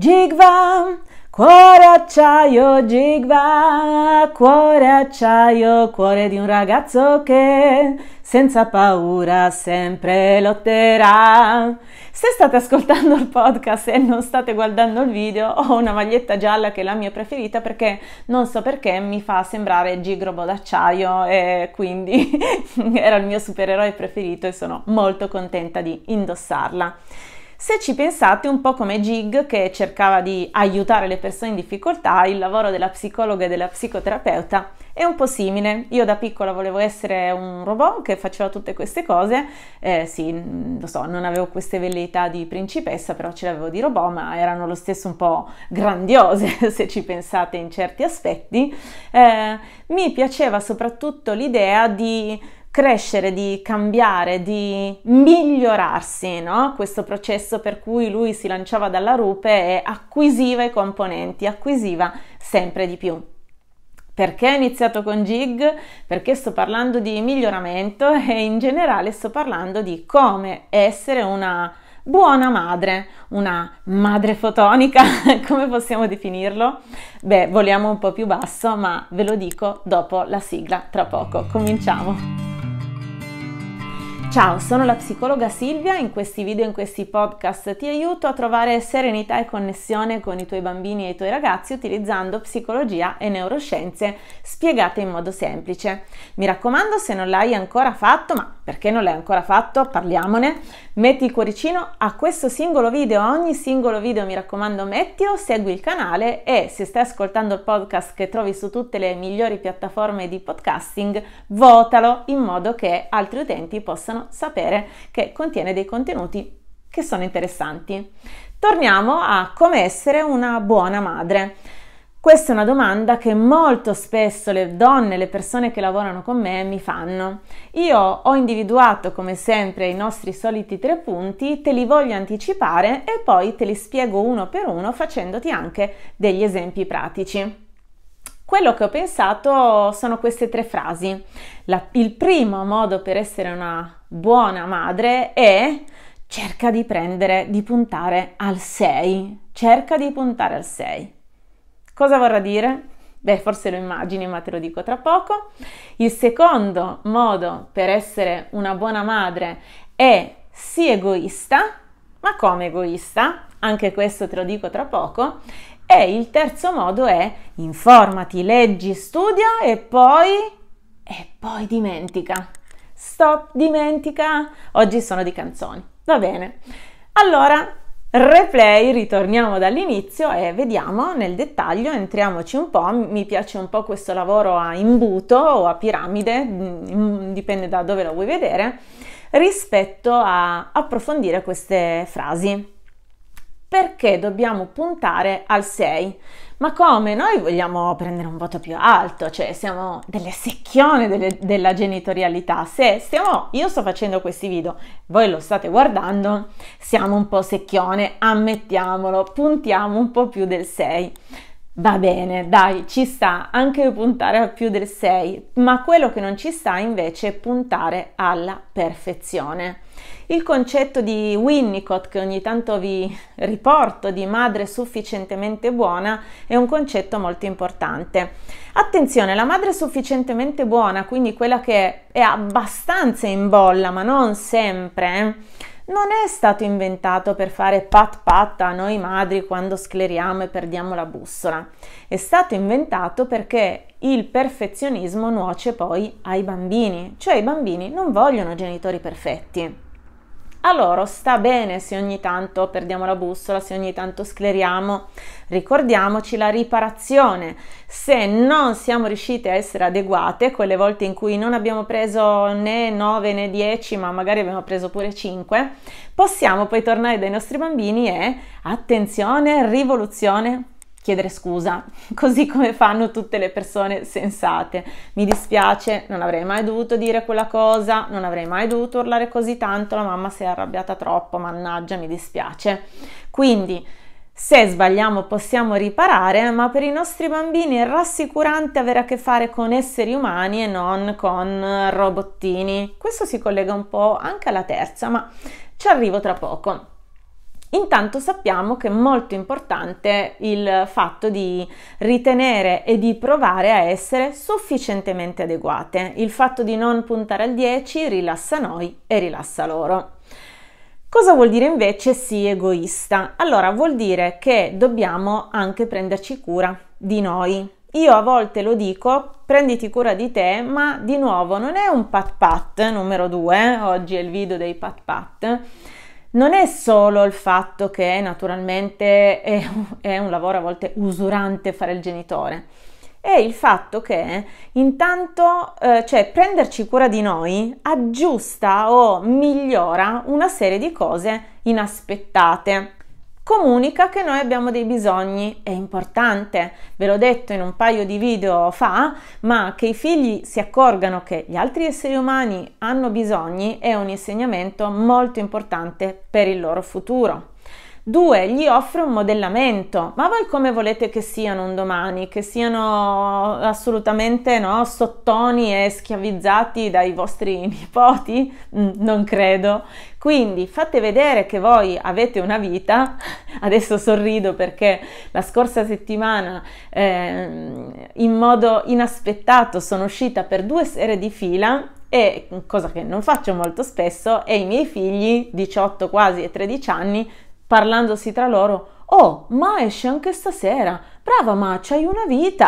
Gigva, cuore acciaio, Gigva, cuore acciaio, cuore di un ragazzo che senza paura sempre lotterà. Se state ascoltando il podcast e non state guardando il video, ho una maglietta gialla che è la mia preferita perché non so perché mi fa sembrare gigrobo d'acciaio e quindi era il mio supereroe preferito e sono molto contenta di indossarla. Se ci pensate, un po' come Gig che cercava di aiutare le persone in difficoltà, il lavoro della psicologa e della psicoterapeuta è un po' simile. Io da piccola volevo essere un robot che faceva tutte queste cose. Eh, sì, lo so, non avevo queste velleità di principessa, però ce l'avevo di robot, ma erano lo stesso un po' grandiose se ci pensate in certi aspetti. Eh, mi piaceva soprattutto l'idea di crescere, di cambiare, di migliorarsi, no? Questo processo per cui lui si lanciava dalla rupe e acquisiva i componenti, acquisiva sempre di più. Perché ho iniziato con Jig? Perché sto parlando di miglioramento e in generale sto parlando di come essere una buona madre, una madre fotonica, come possiamo definirlo? Beh, voliamo un po' più basso, ma ve lo dico dopo la sigla, tra poco. Cominciamo. Ciao, sono la psicologa Silvia, in questi video e in questi podcast ti aiuto a trovare serenità e connessione con i tuoi bambini e i tuoi ragazzi utilizzando psicologia e neuroscienze spiegate in modo semplice. Mi raccomando, se non l'hai ancora fatto, ma perché non l'hai ancora fatto, parliamone, metti il cuoricino a questo singolo video, a ogni singolo video mi raccomando mettilo, segui il canale e se stai ascoltando il podcast che trovi su tutte le migliori piattaforme di podcasting, votalo in modo che altri utenti possano sapere che contiene dei contenuti che sono interessanti. Torniamo a come essere una buona madre. Questa è una domanda che molto spesso le donne, le persone che lavorano con me mi fanno. Io ho individuato come sempre i nostri soliti tre punti, te li voglio anticipare e poi te li spiego uno per uno facendoti anche degli esempi pratici. Quello che ho pensato sono queste tre frasi. La, il primo modo per essere una buona madre è cerca di prendere, di puntare al 6. Cerca di puntare al 6. Cosa vorrà dire? Beh, forse lo immagini, ma te lo dico tra poco. Il secondo modo per essere una buona madre è sì egoista, ma come egoista? Anche questo te lo dico tra poco. E il terzo modo è informati, leggi, studia e poi... e poi dimentica. Stop, dimentica. Oggi sono di canzoni. Va bene. Allora, Replay, ritorniamo dall'inizio e vediamo nel dettaglio, entriamoci un po', mi piace un po' questo lavoro a imbuto o a piramide, mm, dipende da dove lo vuoi vedere, rispetto a approfondire queste frasi. Perché dobbiamo puntare al 6? Ma come? Noi vogliamo prendere un voto più alto, cioè siamo delle secchione delle, della genitorialità. Se stiamo, io sto facendo questi video, voi lo state guardando, siamo un po' secchione, ammettiamolo, puntiamo un po' più del 6. Va bene, dai, ci sta anche puntare a più del 6, ma quello che non ci sta invece è puntare alla perfezione. Il concetto di Winnicott che ogni tanto vi riporto di madre sufficientemente buona è un concetto molto importante. Attenzione, la madre sufficientemente buona, quindi quella che è abbastanza in bolla, ma non sempre, eh, non è stato inventato per fare pat pat a noi madri quando scleriamo e perdiamo la bussola. È stato inventato perché il perfezionismo nuoce poi ai bambini, cioè i bambini non vogliono genitori perfetti. A loro sta bene se ogni tanto perdiamo la bussola, se ogni tanto scleriamo. Ricordiamoci la riparazione. Se non siamo riuscite a essere adeguate, quelle volte in cui non abbiamo preso né 9 né 10, ma magari abbiamo preso pure 5, possiamo poi tornare dai nostri bambini e attenzione, rivoluzione, chiedere scusa, così come fanno tutte le persone sensate. Mi dispiace, non avrei mai dovuto dire quella cosa, non avrei mai dovuto urlare così tanto, la mamma si è arrabbiata troppo, mannaggia, mi dispiace. Quindi, se sbagliamo possiamo riparare, ma per i nostri bambini è rassicurante avere a che fare con esseri umani e non con robottini. Questo si collega un po' anche alla terza, ma ci arrivo tra poco. Intanto sappiamo che è molto importante il fatto di ritenere e di provare a essere sufficientemente adeguate. Il fatto di non puntare al 10 rilassa noi e rilassa loro. Cosa vuol dire invece sì egoista? Allora vuol dire che dobbiamo anche prenderci cura di noi. Io a volte lo dico, prenditi cura di te, ma di nuovo non è un pat pat numero due, eh, oggi è il video dei pat pat non è solo il fatto che naturalmente è, è, un lavoro a volte usurante fare il genitore, è il fatto che intanto eh, cioè, prenderci cura di noi aggiusta o migliora una serie di cose inaspettate comunica che noi abbiamo dei bisogni, è importante, ve l'ho detto in un paio di video fa, ma che i figli si accorgano che gli altri esseri umani hanno bisogni è un insegnamento molto importante per il loro futuro. Due, gli offre un modellamento, ma voi come volete che siano un domani, che siano assolutamente no, sottoni e schiavizzati dai vostri nipoti? Mm, non credo. Quindi fate vedere che voi avete una vita, adesso sorrido perché la scorsa settimana eh, in modo inaspettato sono uscita per due sere di fila e cosa che non faccio molto spesso e i miei figli 18 quasi e 13 anni parlandosi tra loro, oh, ma esce anche stasera, brava ma c'hai una vita.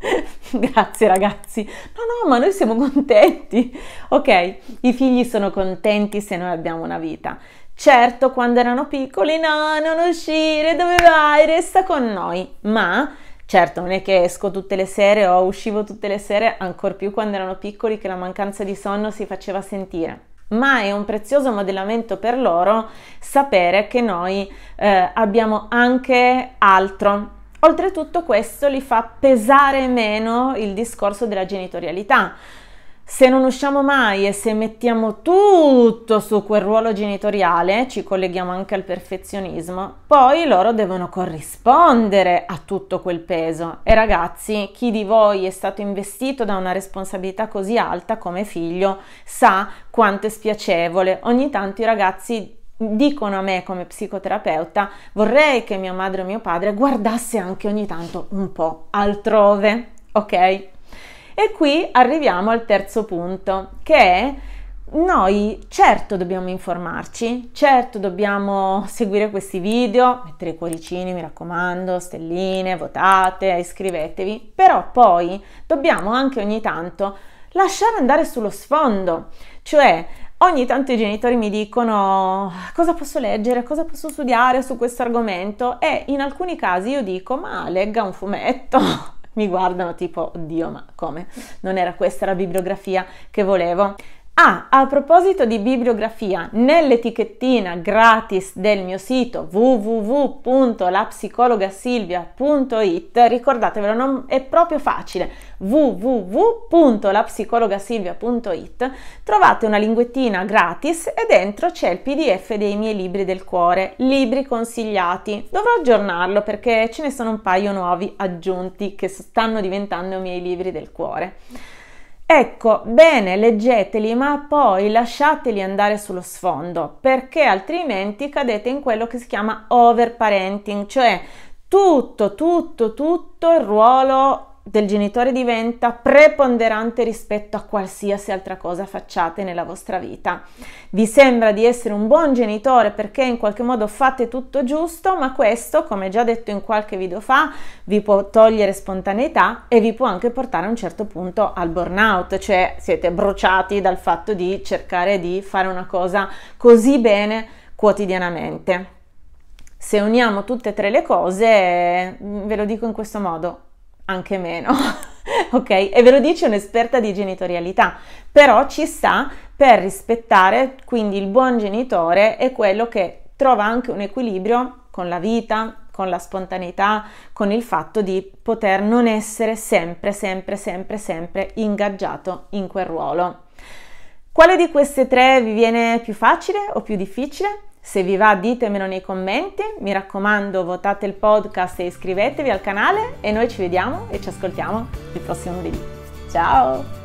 Grazie ragazzi. No, no, ma noi siamo contenti. Ok, i figli sono contenti se noi abbiamo una vita. Certo, quando erano piccoli, no, non uscire, dove vai? Resta con noi. Ma Certo, non è che esco tutte le sere o uscivo tutte le sere, ancor più quando erano piccoli, che la mancanza di sonno si faceva sentire ma è un prezioso modellamento per loro sapere che noi eh, abbiamo anche altro. Oltretutto questo li fa pesare meno il discorso della genitorialità, se non usciamo mai e se mettiamo tutto su quel ruolo genitoriale, ci colleghiamo anche al perfezionismo, poi loro devono corrispondere a tutto quel peso. E ragazzi, chi di voi è stato investito da una responsabilità così alta come figlio sa quanto è spiacevole. Ogni tanto i ragazzi dicono a me come psicoterapeuta vorrei che mia madre o mio padre guardasse anche ogni tanto un po' altrove, ok? E qui arriviamo al terzo punto, che è noi certo dobbiamo informarci, certo dobbiamo seguire questi video, mettere i cuoricini, mi raccomando, stelline, votate, iscrivetevi, però poi dobbiamo anche ogni tanto lasciare andare sullo sfondo, cioè ogni tanto i genitori mi dicono cosa posso leggere, cosa posso studiare su questo argomento e in alcuni casi io dico ma legga un fumetto mi guardano tipo, oddio, ma come? Non era questa la bibliografia che volevo? Ah, a proposito di bibliografia, nell'etichettina gratis del mio sito www.lapsicologasilvia.it, ricordatevelo, non è proprio facile, www.lapsicologasilvia.it, trovate una linguettina gratis e dentro c'è il PDF dei miei libri del cuore, libri consigliati. Dovrò aggiornarlo perché ce ne sono un paio nuovi aggiunti che stanno diventando i miei libri del cuore. Ecco, bene, leggeteli, ma poi lasciateli andare sullo sfondo, perché altrimenti cadete in quello che si chiama overparenting, cioè tutto, tutto, tutto il ruolo del genitore diventa preponderante rispetto a qualsiasi altra cosa facciate nella vostra vita. Vi sembra di essere un buon genitore perché in qualche modo fate tutto giusto, ma questo, come già detto in qualche video fa, vi può togliere spontaneità e vi può anche portare a un certo punto al burnout, cioè siete bruciati dal fatto di cercare di fare una cosa così bene quotidianamente. Se uniamo tutte e tre le cose, mm, ve lo dico in questo modo, anche meno. ok? E ve lo dice un'esperta di genitorialità, però ci sta per rispettare, quindi il buon genitore è quello che trova anche un equilibrio con la vita, con la spontaneità, con il fatto di poter non essere sempre, sempre, sempre, sempre ingaggiato in quel ruolo. Quale di queste tre vi viene più facile o più difficile? Se vi va ditemelo nei commenti, mi raccomando votate il podcast e iscrivetevi al canale e noi ci vediamo e ci ascoltiamo il prossimo video. Ciao!